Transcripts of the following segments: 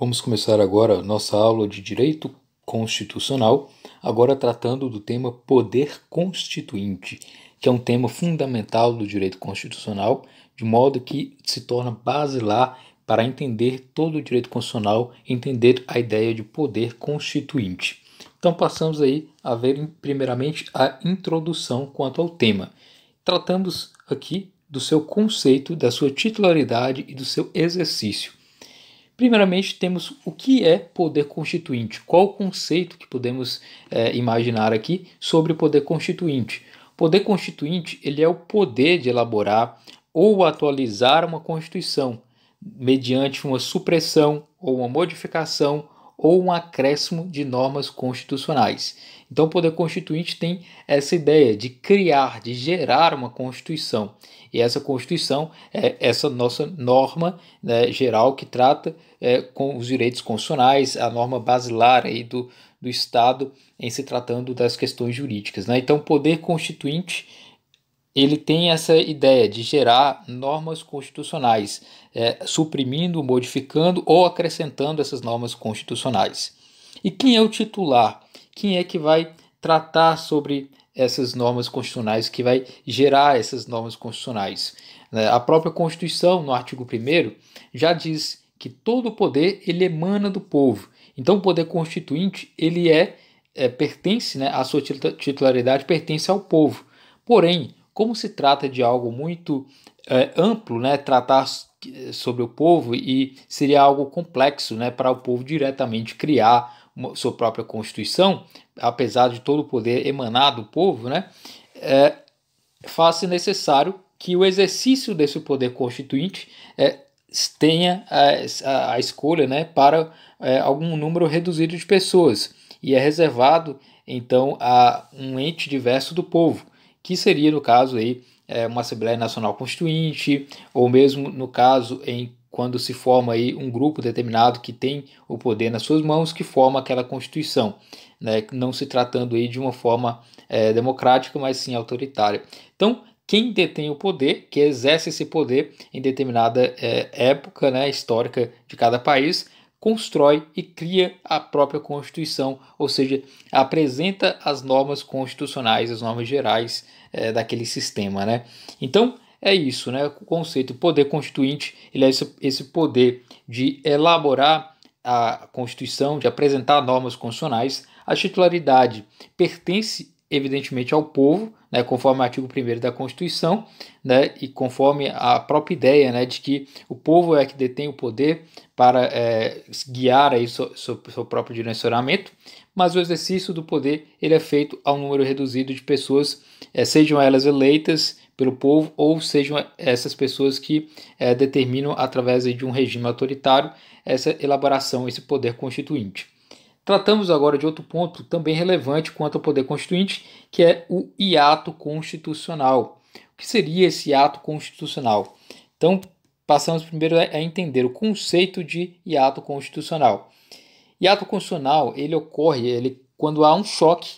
Vamos começar agora nossa aula de Direito Constitucional, agora tratando do tema poder constituinte, que é um tema fundamental do direito constitucional, de modo que se torna basilar para entender todo o direito constitucional, entender a ideia de poder constituinte. Então passamos aí a ver primeiramente a introdução quanto ao tema. Tratamos aqui do seu conceito, da sua titularidade e do seu exercício. Primeiramente, temos o que é poder constituinte, qual o conceito que podemos é, imaginar aqui sobre poder constituinte. Poder constituinte ele é o poder de elaborar ou atualizar uma Constituição mediante uma supressão ou uma modificação ou um acréscimo de normas constitucionais. Então, o poder constituinte tem essa ideia de criar, de gerar uma constituição. E essa constituição é essa nossa norma né, geral que trata é, com os direitos constitucionais, a norma basilar aí do, do Estado em se tratando das questões jurídicas. Né? Então, o poder constituinte ele tem essa ideia de gerar normas constitucionais, é, suprimindo, modificando ou acrescentando essas normas constitucionais. E quem é o titular? Quem é que vai tratar sobre essas normas constitucionais, que vai gerar essas normas constitucionais? Né, a própria Constituição, no artigo 1, já diz que todo o poder ele emana do povo. Então, o poder constituinte ele é, é pertence, né, a sua titularidade pertence ao povo. Porém, como se trata de algo muito é, amplo, né, tratar sobre o povo e seria algo complexo né, para o povo diretamente criar sua própria constituição, apesar de todo o poder emanar do povo, né, é, faz-se necessário que o exercício desse poder constituinte é, tenha a, é, a, a, escolha né, para é, algum número reduzido de pessoas e é reservado então a um ente diverso do povo que seria no caso aí é, uma Assembleia Nacional Constituinte, ou mesmo no caso em quando se forma aí um grupo determinado que tem o poder nas suas mãos, que forma aquela Constituição, né? não se tratando aí de uma forma é, democrática, mas sim autoritária. Então, quem detém o poder, que exerce esse poder em determinada é, época né, histórica de cada país, constrói e cria a própria Constituição, ou seja, apresenta as normas constitucionais, as normas gerais é, daquele sistema. Né? Então, é isso, né? o conceito poder constituinte ele é esse, esse poder de elaborar a Constituição, de apresentar normas constitucionais. A titularidade pertence evidentemente, ao povo, né, conforme o artigo 1 da Constituição, né, e conforme a própria ideia né, de que o povo é que detém o poder para é, guiar aí seu, seu, seu, próprio direcionamento, mas o exercício do poder ele é feito a um número reduzido de pessoas, é, sejam elas eleitas pelo povo ou sejam essas pessoas que é, determinam através de um regime autoritário essa elaboração, esse poder constituinte. Tratamos agora de outro ponto também relevante quanto ao poder constituinte, que é o hiato constitucional. O que seria esse hiato constitucional? Então, passamos primeiro a entender o conceito de hiato constitucional. Hiato constitucional, ele ocorre ele, quando há um choque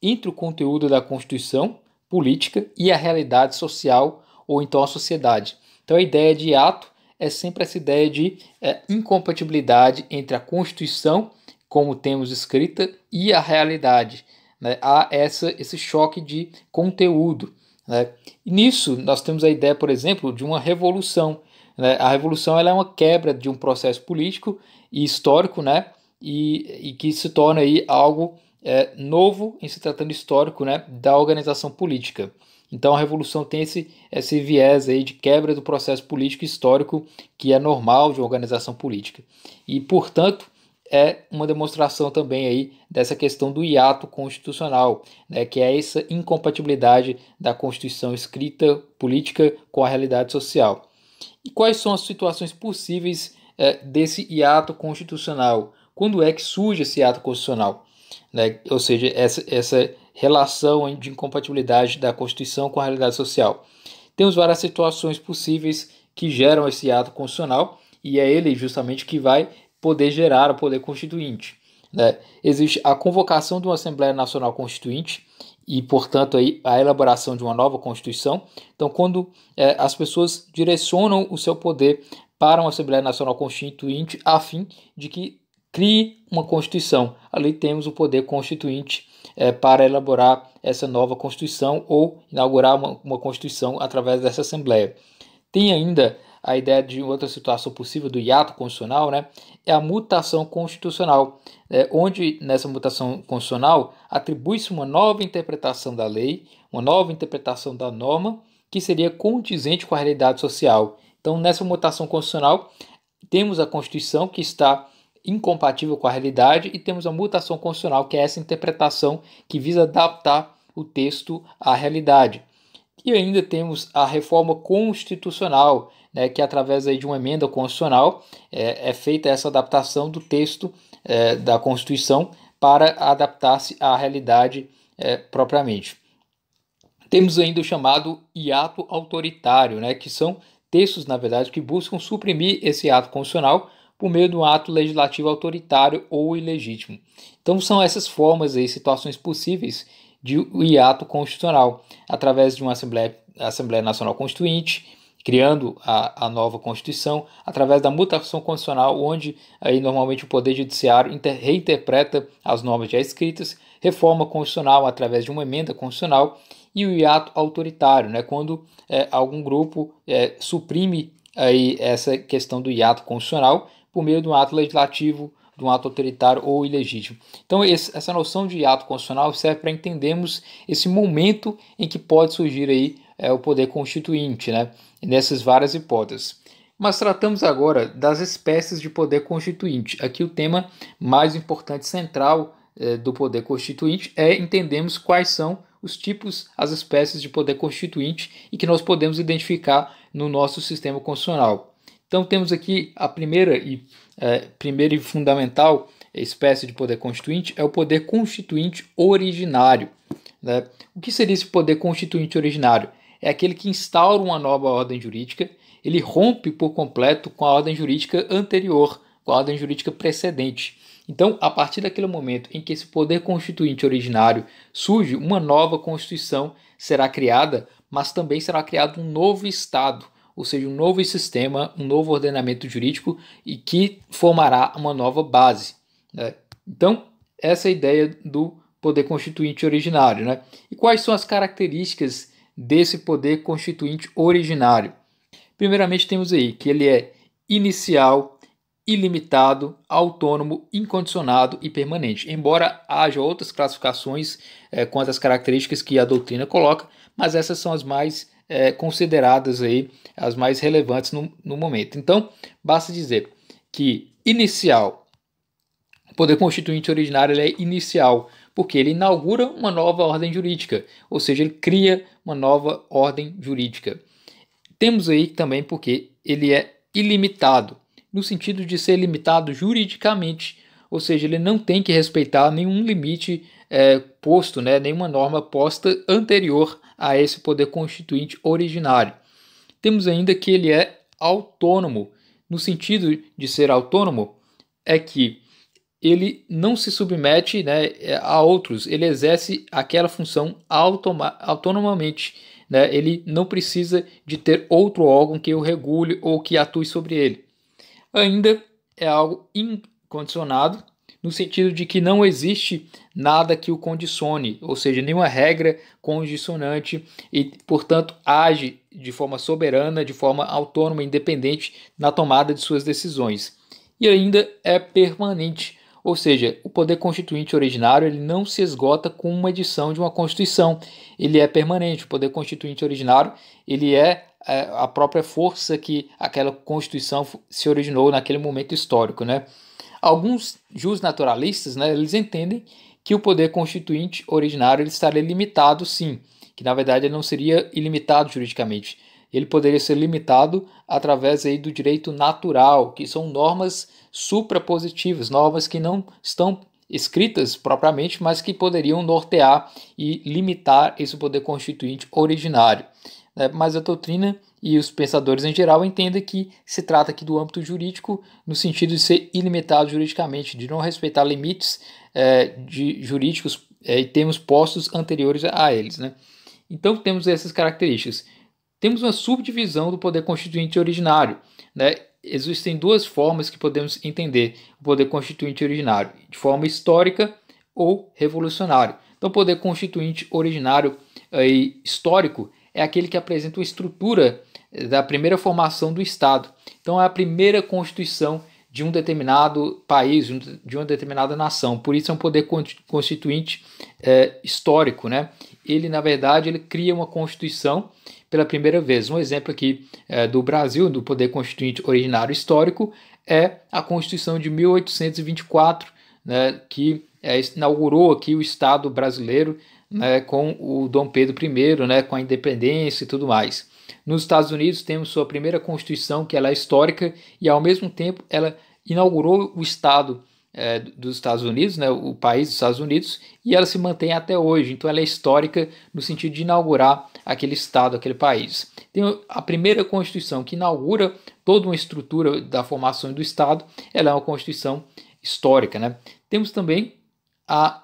entre o conteúdo da Constituição política e a realidade social ou então a sociedade. Então, a ideia de hiato é sempre essa ideia de é, incompatibilidade entre a Constituição e como temos escrita e a realidade. Né? Há essa, esse choque de conteúdo. Né? E nisso, nós temos a ideia, por exemplo, de uma revolução. Né? A revolução ela é uma quebra de um processo político e histórico, né? e, e que se torna aí algo é, novo em se tratando histórico né? da organização política. Então a revolução tem esse, esse viés aí de quebra do processo político histórico que é normal de organização política. E, portanto, é uma demonstração também aí dessa questão do hiato constitucional, né, que é essa incompatibilidade da Constituição escrita política com a realidade social. E quais são as situações possíveis é, desse hiato constitucional? Quando é que surge esse hiato constitucional? Né? Ou seja, essa, essa relação de incompatibilidade da Constituição com a realidade social. Temos várias situações possíveis que geram esse ato constitucional e é ele justamente que vai poder gerar o poder constituinte. Né? Existe a convocação de uma Assembleia Nacional Constituinte e, portanto, aí, a elaboração de uma nova Constituição. Então, quando é, as pessoas direcionam o seu poder para uma Assembleia Nacional Constituinte a fim de que crie uma Constituição. Ali temos o poder constituinte é, para elaborar essa nova Constituição ou inaugurar uma, uma, Constituição através dessa Assembleia. Tem ainda a ideia de outra situação possível do hiato constitucional, né? é a mutação constitucional, né? onde nessa mutação constitucional atribui-se uma nova interpretação da lei, uma nova interpretação da norma, que seria condizente com a realidade social. Então, nessa mutação constitucional, temos a Constituição que está incompatível com a realidade e temos a mutação constitucional, que é essa interpretação que visa adaptar o texto à realidade. E ainda temos a reforma constitucional, né, que através aí de uma emenda constitucional é, é feita essa adaptação do texto é, da Constituição para adaptar-se à realidade é, propriamente. Temos ainda o chamado hiato autoritário, né, que são textos, na verdade, que buscam suprimir esse ato constitucional por meio de um ato legislativo autoritário ou ilegítimo. Então são essas formas e situações possíveis de hiato constitucional, através de uma Assembleia, Assembleia Nacional Constituinte, criando a, a, nova Constituição através da mutação constitucional, onde aí normalmente o Poder Judiciário inter, reinterpreta as normas já escritas, reforma constitucional através de uma emenda constitucional e o hiato autoritário, né, quando é, algum grupo é, suprime aí essa questão do hiato constitucional por meio de um ato legislativo, de um ato autoritário ou ilegítimo. Então, esse, essa noção de hiato constitucional serve para entendermos esse momento em que pode surgir aí é, o poder constituinte, né? nessas várias hipóteses. Mas tratamos agora das espécies de poder constituinte. Aqui o tema mais importante central eh, do poder constituinte é entendermos quais são os tipos, as espécies de poder constituinte e que nós podemos identificar no nosso sistema constitucional. Então temos aqui a primeira e eh, primeira e fundamental espécie de poder constituinte é o poder constituinte originário. Né? O que seria esse poder constituinte originário? é aquele que instaura uma nova ordem jurídica, ele rompe por completo com a ordem jurídica anterior, com a ordem jurídica precedente. Então, a partir daquele momento em que esse poder constituinte originário surge, uma nova Constituição será criada, mas também será criado um novo Estado, ou seja, um novo sistema, um novo ordenamento jurídico e que formará uma nova base. Né? Então, essa é a ideia do poder constituinte originário. Né? E quais são as características desse poder constituinte originário. Primeiramente, temos aí que ele é inicial, ilimitado, autônomo, incondicionado e permanente. Embora haja outras classificações é, quanto às características que a doutrina coloca, mas essas são as mais é, consideradas aí, as mais relevantes no, no momento. Então, basta dizer que inicial, o poder constituinte originário ele é inicial, porque ele inaugura uma nova ordem jurídica, ou seja, ele cria uma nova ordem jurídica. Temos aí também porque ele é ilimitado, no sentido de ser limitado juridicamente, ou seja, ele não tem que respeitar nenhum limite é, posto, né, nenhuma norma posta anterior a esse poder constituinte originário. Temos ainda que ele é autônomo, no sentido de ser autônomo, é que ele não se submete né, a outros, ele exerce aquela função autonomamente. Né? Ele não precisa de ter outro órgão que o regule ou que atue sobre ele. Ainda é algo incondicionado, no sentido de que não existe nada que o condicione, ou seja, nenhuma regra condicionante e, portanto, age de forma soberana, de forma autônoma, independente na tomada de suas decisões. E ainda é permanente, ou seja, o poder constituinte originário ele não se esgota com uma edição de uma Constituição. Ele é permanente. O poder constituinte originário ele é, é a própria força que aquela Constituição se originou naquele momento histórico. Né? Alguns justnaturalistas né, eles entendem que o poder constituinte originário ele estaria limitado, sim, que na verdade ele não seria ilimitado juridicamente ele poderia ser limitado através aí do direito natural, que são normas suprapositivas, normas que não estão escritas propriamente, mas que poderiam nortear e limitar esse poder constituinte originário. Né? Mas a doutrina e os pensadores em geral entendem que se trata aqui do âmbito jurídico no sentido de ser ilimitado juridicamente, de não respeitar limites é, de jurídicos eh, e termos postos anteriores a eles. Né? Então temos essas características. Temos uma subdivisão do poder constituinte originário. Né? Existem duas formas que podemos entender o poder constituinte originário: de forma histórica ou revolucionária. Então, o poder constituinte originário aí, eh, histórico é aquele que apresenta uma estrutura eh, da primeira formação do Estado. Então, é a primeira constituição de um determinado país, de uma determinada nação. Por isso é um poder constituinte é, histórico, né? Ele na verdade ele cria uma constituição pela primeira vez. Um exemplo aqui é, do Brasil, do poder constituinte originário histórico, é a Constituição de 1824, né, que é, inaugurou aqui o Estado brasileiro né, com o Dom Pedro I, né, com a independência e tudo mais. Nos Estados Unidos temos sua primeira Constituição, que ela é histórica e ao mesmo tempo ela inaugurou o Estado é, dos Estados Unidos, né, o país dos Estados Unidos, e ela se mantém até hoje. Então ela é histórica no sentido de inaugurar aquele estado, aquele país. Tem a primeira constituição que inaugura toda uma estrutura da formação do estado, ela é uma constituição histórica, né? Temos também a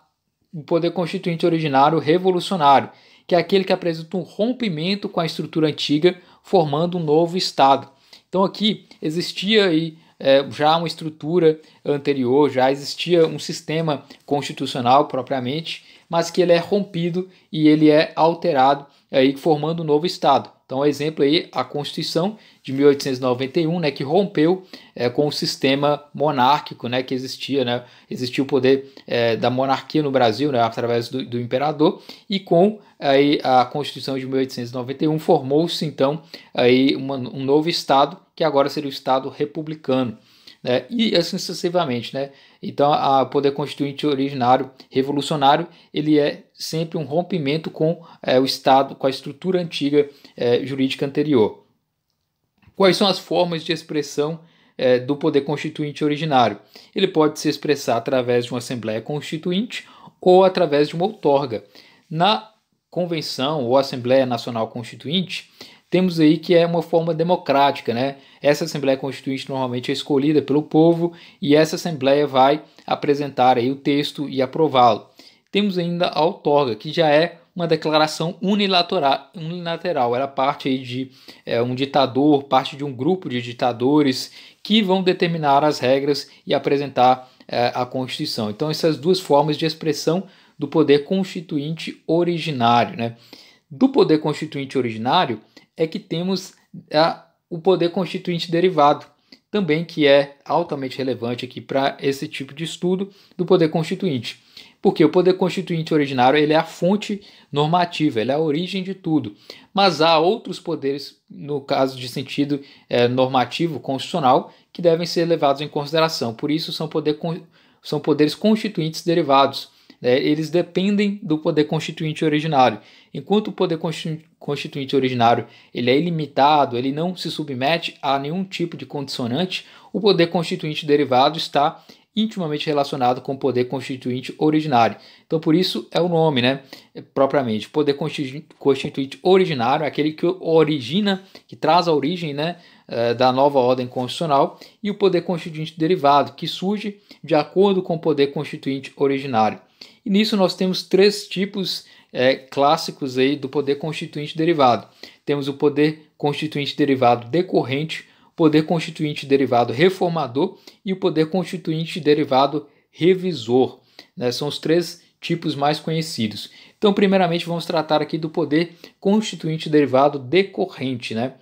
o poder constituinte originário revolucionário, que é aquele que apresenta um rompimento com a estrutura antiga, formando um novo estado. Então aqui existia aí é, já uma estrutura anterior, já existia um sistema constitucional propriamente, mas que ele é rompido e ele é alterado é aí formando um novo Estado. Então, exemplo aí, a Constituição de 1891, né, que rompeu é, com o sistema monárquico né, que existia, né, existia o poder é, da monarquia no Brasil, né, através do, do imperador, e com aí, a Constituição de 1891 formou-se, então, aí, uma, um novo Estado, que agora seria o Estado republicano. Né, e assim sucessivamente. Né? Então, o poder constituinte originário revolucionário ele é sempre um rompimento com é, o Estado, com a estrutura antiga é, jurídica anterior. Quais são as formas de expressão é, do poder constituinte originário? Ele pode se expressar através de uma Assembleia Constituinte ou através de uma outorga. Na Convenção ou Assembleia Nacional Constituinte, temos aí que é uma forma democrática, né? Essa Assembleia Constituinte normalmente é escolhida pelo povo e essa Assembleia vai apresentar aí o texto e aprová-lo. Temos ainda a outorga, que já é uma declaração unilateral, unilateral. era parte de é, um ditador, parte de um grupo de ditadores que vão determinar as regras e apresentar é, a Constituição. Então, essas duas formas de expressão do poder constituinte originário. Né? Do poder constituinte originário é que temos a, o poder constituinte derivado, também que é altamente relevante aqui para esse tipo de estudo do poder constituinte porque o poder constituinte originário ele é a fonte normativa, ele é a origem de tudo. Mas há outros poderes, no caso de sentido é, normativo, constitucional, que devem ser levados em consideração. Por isso, são, poder, são poderes constituintes derivados. Né? Eles dependem do poder constituinte originário. Enquanto o poder constituinte originário ele é ilimitado, ele não se submete a nenhum tipo de condicionante, o poder constituinte derivado está intimamente relacionado com o poder constituinte originário. Então, por isso é o nome, né? É, propriamente. Poder constituinte originário é aquele que origina, que traz a origem, né? É, da nova ordem constitucional e o poder constituinte derivado, que surge de acordo com o poder constituinte originário. E nisso nós temos três tipos é, clássicos aí do poder constituinte derivado. Temos o poder constituinte derivado decorrente, poder constituinte derivado reformador e o poder constituinte derivado revisor. Né? São os três tipos mais conhecidos. Então, primeiramente, vamos tratar aqui do poder constituinte derivado decorrente. Né?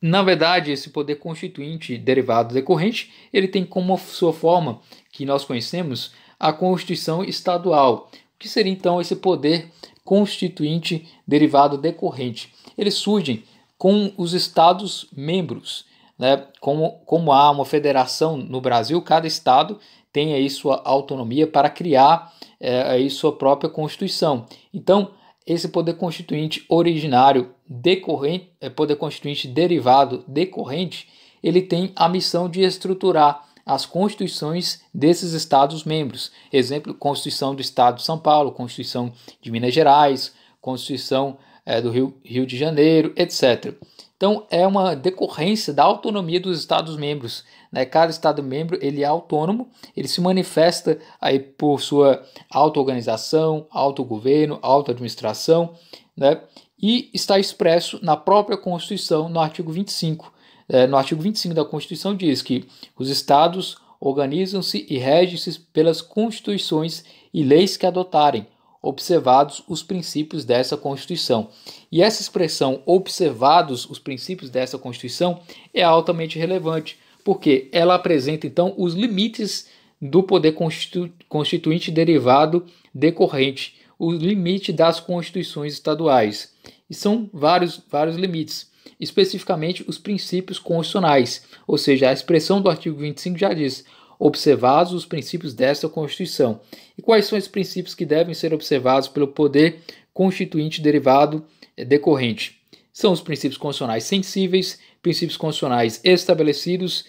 Na verdade, esse poder constituinte derivado decorrente, ele tem como sua forma que nós conhecemos a Constituição Estadual. O que seria então esse poder constituinte derivado decorrente? Ele surge com os estados membros. Né? Como, como há uma federação no Brasil, cada estado tem aí sua autonomia para criar é, aí sua própria Constituição. Então, esse poder constituinte originário decorrente, é, poder constituinte derivado decorrente, ele tem a missão de estruturar as constituições desses estados membros. Exemplo, Constituição do Estado de São Paulo, Constituição de Minas Gerais, Constituição é, do Rio, Rio de Janeiro, etc. Então é uma decorrência da autonomia dos Estados-membros. Né? Cada Estado-membro ele é autônomo, ele se manifesta aí por sua auto-organização, autogoverno, auto-administração, né? e está expresso na própria Constituição, no artigo 25. É, no artigo 25 da Constituição diz que os Estados organizam-se e regem-se pelas constituições e leis que adotarem, observados os princípios dessa Constituição. E essa expressão observados os princípios dessa Constituição é altamente relevante, porque ela apresenta então os limites do poder constitu constituinte derivado decorrente, o limite das constituições estaduais. E são vários, vários limites, especificamente os princípios constitucionais, ou seja, a expressão do artigo 25 já diz: observados os princípios desta Constituição. E quais são os princípios que devem ser observados pelo poder constituinte derivado eh, decorrente? São os princípios constitucionais sensíveis, princípios constitucionais estabelecidos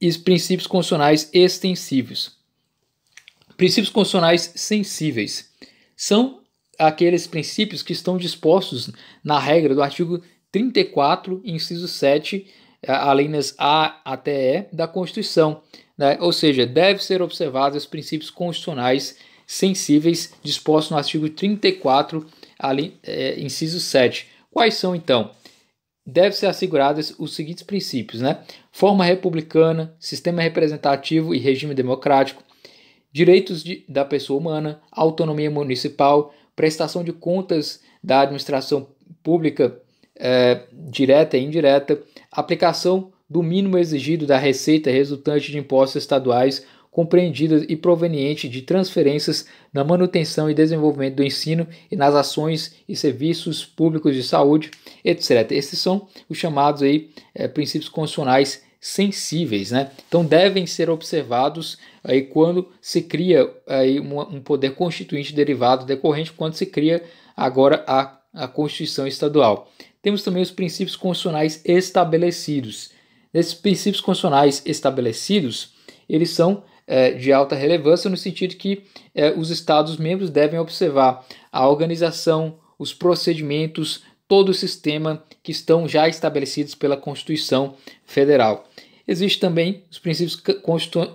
e princípios constitucionais extensivos. Princípios constitucionais sensíveis são aqueles princípios que estão dispostos na regra do artigo 34, inciso 7, eh, alíneas A até E da Constituição, né? ou seja, deve ser observados os princípios constitucionais sensíveis dispostos no artigo 34, ali, é, inciso 7. Quais são então? Deve ser assegurados os seguintes princípios, né? Forma republicana, sistema representativo e regime democrático, direitos de, da pessoa humana, autonomia municipal, prestação de contas da administração pública é, direta e indireta, aplicação do mínimo exigido da receita resultante de impostos estaduais compreendidas e proveniente de transferências na manutenção e desenvolvimento do ensino e nas ações e serviços públicos de saúde, etc. Esses são os chamados aí, é, princípios constitucionais sensíveis, né? Então devem ser observados aí quando se cria aí um, poder constituinte derivado decorrente quando se cria agora a, a Constituição Estadual. Temos também os princípios constitucionais estabelecidos. Esses princípios constitucionais estabelecidos, eles são é, de alta relevância no sentido que é, os Estados-membros devem observar a organização, os procedimentos, todo o sistema que estão já estabelecidos pela Constituição Federal. Existem também os princípios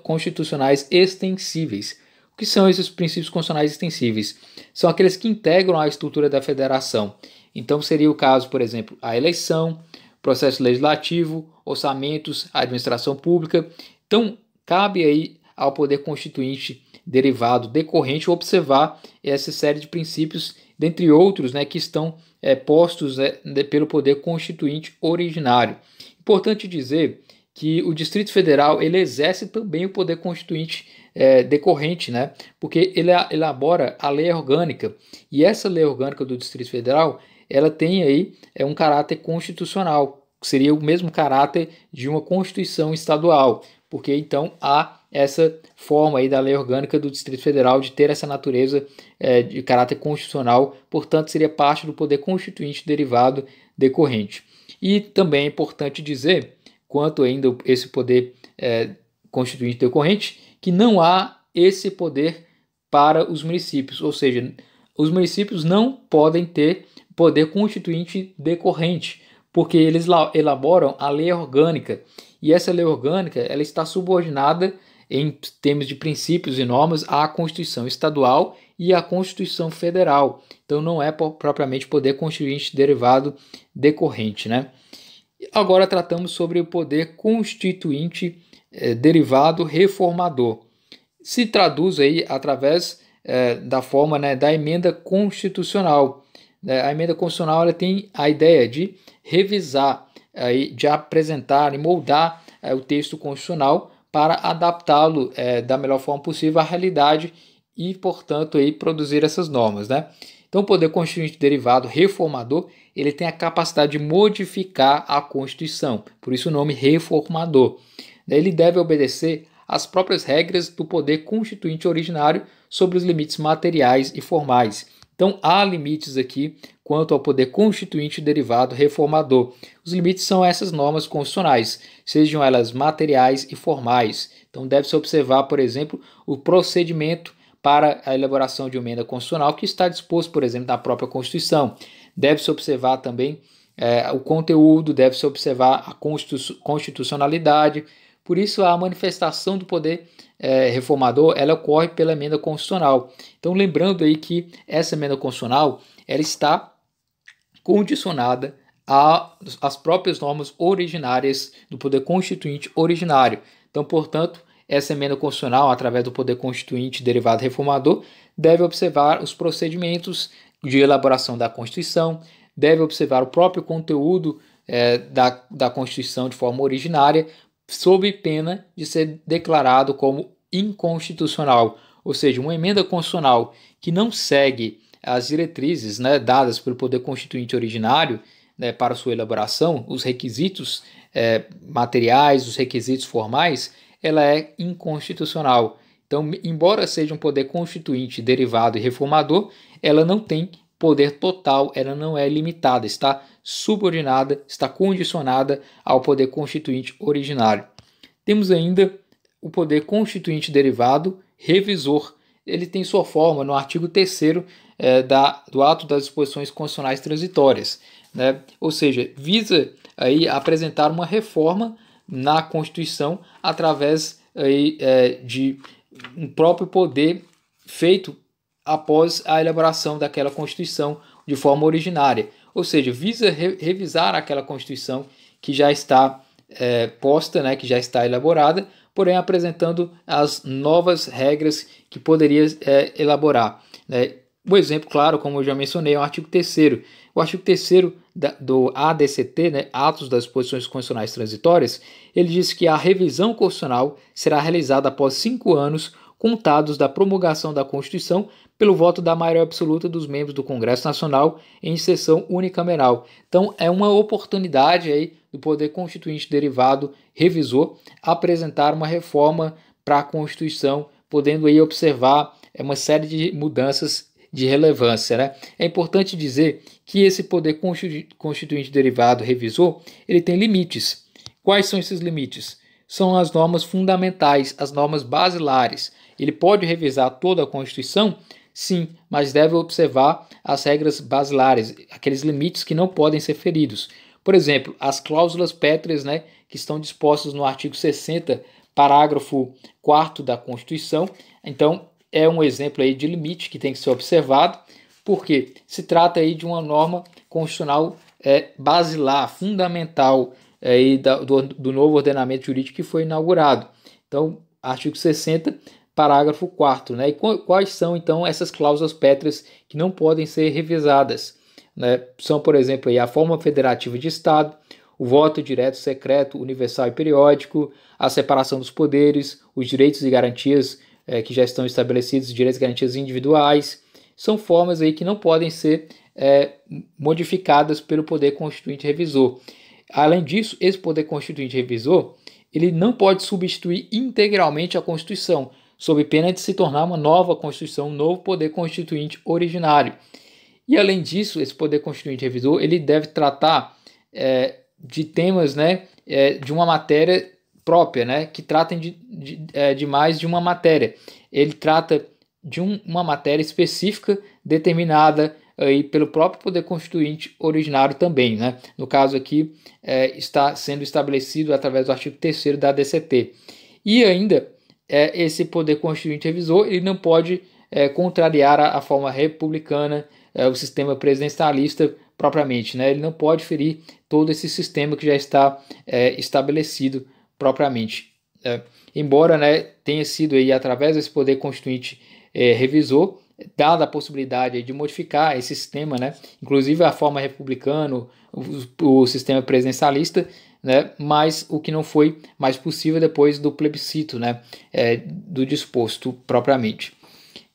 constitucionais extensíveis. O que são esses princípios constitucionais extensíveis? São aqueles que integram a estrutura da federação. Então seria o caso, por exemplo, a eleição, processo legislativo, orçamentos, administração pública. Então, cabe aí ao poder constituinte derivado decorrente observar essa série de princípios, dentre outros, né, que estão é, postos é, pelo poder constituinte originário. Importante dizer que o Distrito Federal ele exerce também o poder constituinte é, decorrente, né? Porque ele elabora a lei orgânica e essa lei orgânica do Distrito Federal ela tem aí é um caráter constitucional, que seria o mesmo caráter de uma constituição estadual, porque então há essa forma aí da lei orgânica do Distrito Federal de ter essa natureza é, de caráter constitucional, portanto seria parte do poder constituinte derivado decorrente. E também é importante dizer, quanto ainda esse poder é, constituinte decorrente, que não há esse poder para os municípios, ou seja, os municípios não podem ter poder constituinte decorrente, porque eles elaboram a lei orgânica. E essa lei orgânica ela está subordinada, em termos de princípios e normas, à Constituição Estadual e à Constituição Federal. Então não é propriamente poder constituinte derivado decorrente. Né? Agora tratamos sobre o poder constituinte eh, derivado reformador. Se traduz aí através eh, da forma né, da emenda constitucional né? a emenda constitucional ela tem a ideia de revisar, de apresentar e moldar é, o texto constitucional para adaptá-lo é, da melhor forma possível à realidade e, portanto, aí, produzir essas normas. Né? Então, o poder constituinte derivado reformador ele tem a capacidade de modificar a Constituição, por isso o nome reformador. Né? Ele deve obedecer às próprias regras do poder constituinte originário sobre os limites materiais e formais então há limites aqui quanto ao poder constituinte derivado reformador. Os limites são essas normas constitucionais, sejam elas materiais e formais. Então deve-se observar, por exemplo, o procedimento para a elaboração de emenda constitucional que está disposto, por exemplo, na própria Constituição. Deve-se observar também é, o conteúdo, deve-se observar a constitucionalidade, por isso, a manifestação do poder é, reformador ela ocorre pela emenda constitucional. Então, lembrando aí que essa emenda constitucional ela está condicionada às próprias normas originárias do poder constituinte originário. Então, portanto, essa emenda constitucional, através do poder constituinte derivado reformador, deve observar os procedimentos de elaboração da Constituição, deve observar o próprio conteúdo eh, da, da Constituição de forma originária, sob pena de ser declarado como inconstitucional, ou seja, uma emenda constitucional que não segue as diretrizes né, dadas pelo Poder Constituinte originário né, para sua elaboração, os requisitos é, materiais, os requisitos formais, ela é inconstitucional. Então, embora seja um poder constituinte derivado e reformador, ela não tem poder total ela não é limitada, está subordinada, está condicionada ao poder constituinte originário. Temos ainda o poder constituinte derivado, revisor. Ele tem sua forma no artigo 3 é, eh, da, do ato das disposições constitucionais transitórias. Né? Ou seja, visa aí apresentar uma reforma na Constituição através aí, é, de um próprio poder feito após a elaboração daquela Constituição de forma originária, ou seja, visa re revisar aquela Constituição que já está é, posta, né, que já está elaborada, porém apresentando as novas regras que poderia é, elaborar. Né. O exemplo, claro, como eu já mencionei, é o artigo 3 O artigo 3 do ADCT, né, Atos das Posições Constitucionais Transitórias, ele diz que a revisão constitucional será realizada após cinco anos contados da promulgação da Constituição pelo voto da maioria absoluta dos membros do Congresso Nacional em sessão unicameral. Então é uma oportunidade aí do Poder Constituinte derivado revisor apresentar uma reforma para a Constituição, podendo aí observar é uma série de mudanças de relevância. Né? É importante dizer que esse Poder Constituinte derivado revisor ele tem limites. Quais são esses limites? são as normas fundamentais, as normas basilares. Ele pode revisar toda a Constituição, sim, mas deve observar as regras basilares, aqueles limites que não podem ser feridos. Por exemplo, as cláusulas pétreas, né, que estão dispostas no artigo 60, parágrafo 4 da Constituição. Então, é um exemplo aí de limite que tem que ser observado, porque se trata aí de uma norma constitucional é, basilar, fundamental, é, aí do, do novo ordenamento jurídico que foi inaugurado. Então, artigo 60, parágrafo 4. Né? E quais são, então, essas cláusulas pétreas que não podem ser revisadas? Né? São, por exemplo, aí, a forma federativa de Estado, o voto direto, secreto, universal e periódico, a separação dos poderes, os direitos e garantias é, que já estão estabelecidos, direitos e garantias individuais, são formas aí que não podem ser é, modificadas pelo Poder Constituinte Revisor. Além disso, esse poder constituinte revisor ele não pode substituir integralmente a Constituição, sob pena de se tornar uma nova Constituição, um novo poder constituinte originário. E além disso, esse poder constituinte revisor ele deve tratar é, de temas, né, é, de uma matéria própria, né, que tratem de, de, é, de mais de uma matéria. Ele trata de um, uma matéria específica determinada aí pelo próprio Poder Constituinte originário também. Né? No caso aqui, é, está sendo estabelecido através do artigo 3 da DCT. E ainda, é, esse Poder Constituinte revisor ele não pode é, contrariar a, a, forma republicana, é, o sistema presidencialista propriamente. Né? Ele não pode ferir todo esse sistema que já está é, estabelecido propriamente. Né? embora né, tenha sido aí através desse Poder Constituinte é, revisor, dada a possibilidade de modificar esse sistema, né? inclusive a forma republicana, o, o, sistema presidencialista, né? mas o que não foi mais possível depois do plebiscito, né? É, do disposto propriamente.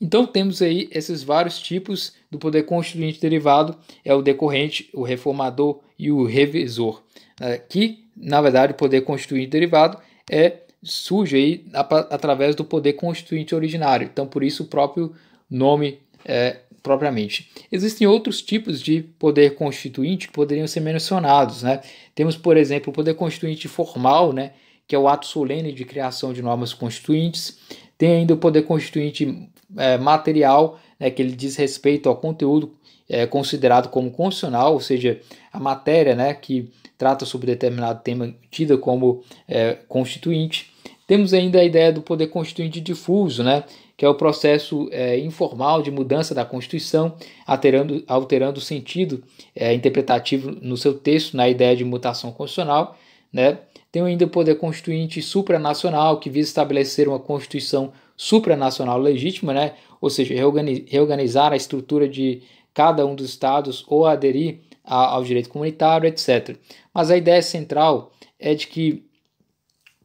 Então temos aí esses vários tipos do poder constituinte derivado, é o decorrente, o reformador e o revisor, né? que na verdade o poder constituinte derivado é surge aí através do poder constituinte originário. Então, por isso o próprio nome é, propriamente. Existem outros tipos de poder constituinte que poderiam ser mencionados. Né? Temos, por exemplo, o poder constituinte formal, né? que é o ato solene de criação de normas constituintes. Tem ainda o poder constituinte é, material, né? que ele diz respeito ao conteúdo é, considerado como constitucional, ou seja, a matéria né? que trata sobre determinado tema tida como é, constituinte. Temos ainda a ideia do poder constituinte difuso, né? que é o processo é, informal de mudança da Constituição, alterando, alterando o sentido é, interpretativo no seu texto, na ideia de mutação constitucional. Né? Tem ainda o poder constituinte supranacional, que visa estabelecer uma Constituição supranacional legítima, né? ou seja, reorganizar a estrutura de cada um dos estados ou aderir a, ao direito comunitário, etc. Mas a ideia central é de que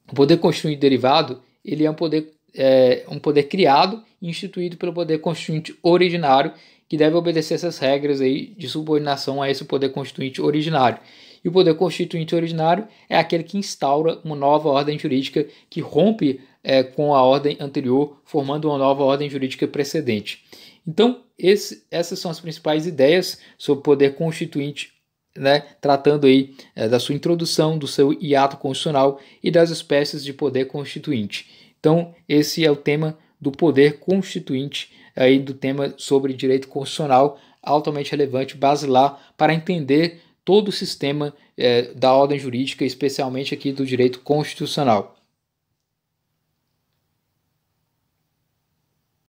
o poder constituinte derivado ele é um poder é, um poder criado e instituído pelo poder constituinte originário, que deve obedecer essas regras aí de subordinação a esse poder constituinte originário. E o poder constituinte originário é aquele que instaura uma nova ordem jurídica que rompe é, com a ordem anterior, formando uma nova ordem jurídica precedente. Então, esse, essas são as principais ideias sobre o poder constituinte né, tratando aí é, da sua introdução, do seu hiato constitucional e das espécies de poder constituinte. Então, esse é o tema do poder constituinte aí do tema sobre direito constitucional, altamente relevante, basilar para entender todo o sistema eh, da ordem jurídica, especialmente aqui do direito constitucional.